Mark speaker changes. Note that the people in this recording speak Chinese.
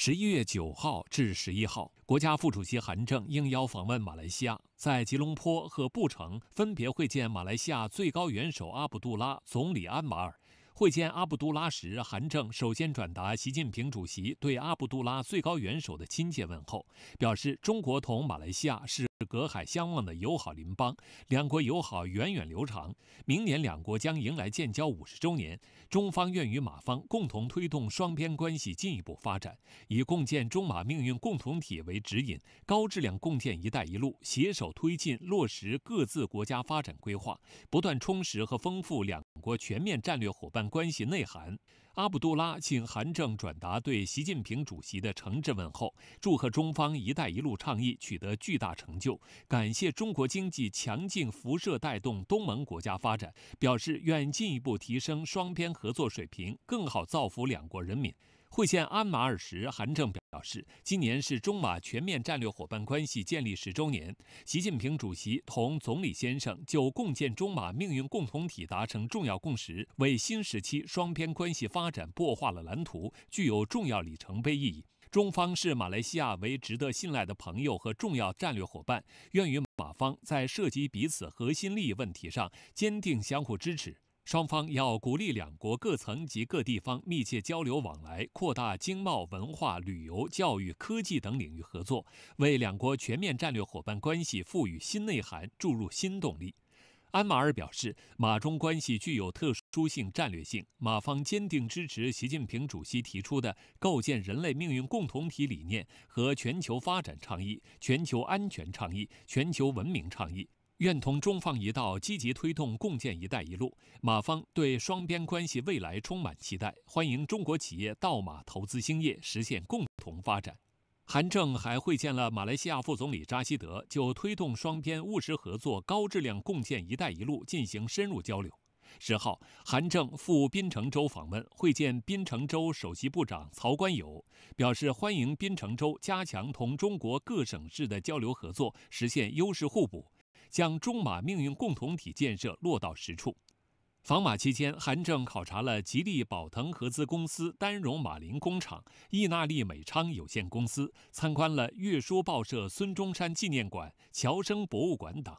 Speaker 1: 十一月九号至十一号，国家副主席韩正应邀访问马来西亚，在吉隆坡和布城分别会见马来西亚最高元首阿卜杜拉、总理安马尔。会见阿卜杜拉时，韩正首先转达习近平主席对阿卜杜拉最高元首的亲切问候，表示中国同马来西亚是。是隔海相望的友好邻邦，两国友好源远流长。明年两国将迎来建交五十周年，中方愿与马方共同推动双边关系进一步发展，以共建中马命运共同体为指引，高质量共建“一带一路”，携手推进落实各自国家发展规划，不断充实和丰富两国全面战略伙伴关系内涵。阿卜杜拉请韩正转达对习近平主席的诚挚问候，祝贺中方“一带一路”倡议取得巨大成就，感谢中国经济强劲辐射带动东盟国家发展，表示愿进一步提升双边合作水平，更好造福两国人民。会见安马尔时，韩正表示，今年是中马全面战略伙伴关系建立十周年。习近平主席同总理先生就共建中马命运共同体达成重要共识，为新时期双边关系发展擘画了蓝图，具有重要里程碑意义。中方视马来西亚为值得信赖的朋友和重要战略伙伴，愿与马方在涉及彼此核心利益问题上坚定相互支持。双方要鼓励两国各层级、各地方密切交流往来，扩大经贸、文化旅游、教育、科技等领域合作，为两国全面战略伙伴关系赋予新内涵、注入新动力。安马尔表示，马中关系具有特殊性、战略性，马方坚定支持习近平主席提出的构建人类命运共同体理念和全球发展倡议、全球安全倡议、全球文明倡议。愿同中方一道，积极推动共建“一带一路”。马方对双边关系未来充满期待，欢迎中国企业到马投资兴业，实现共同发展。韩正还会见了马来西亚副总理扎希德，就推动双边务实合作、高质量共建“一带一路”进行深入交流。十号，韩正赴槟城州访问，会见槟城州首席部长曹冠友，表示欢迎槟城州加强同中国各省市的交流合作，实现优势互补。将中马命运共同体建设落到实处。访马期间，韩正考察了吉利宝腾合资公司丹戎马林工厂、意纳利美昌有限公司，参观了月书报社、孙中山纪念馆、侨生博物馆等。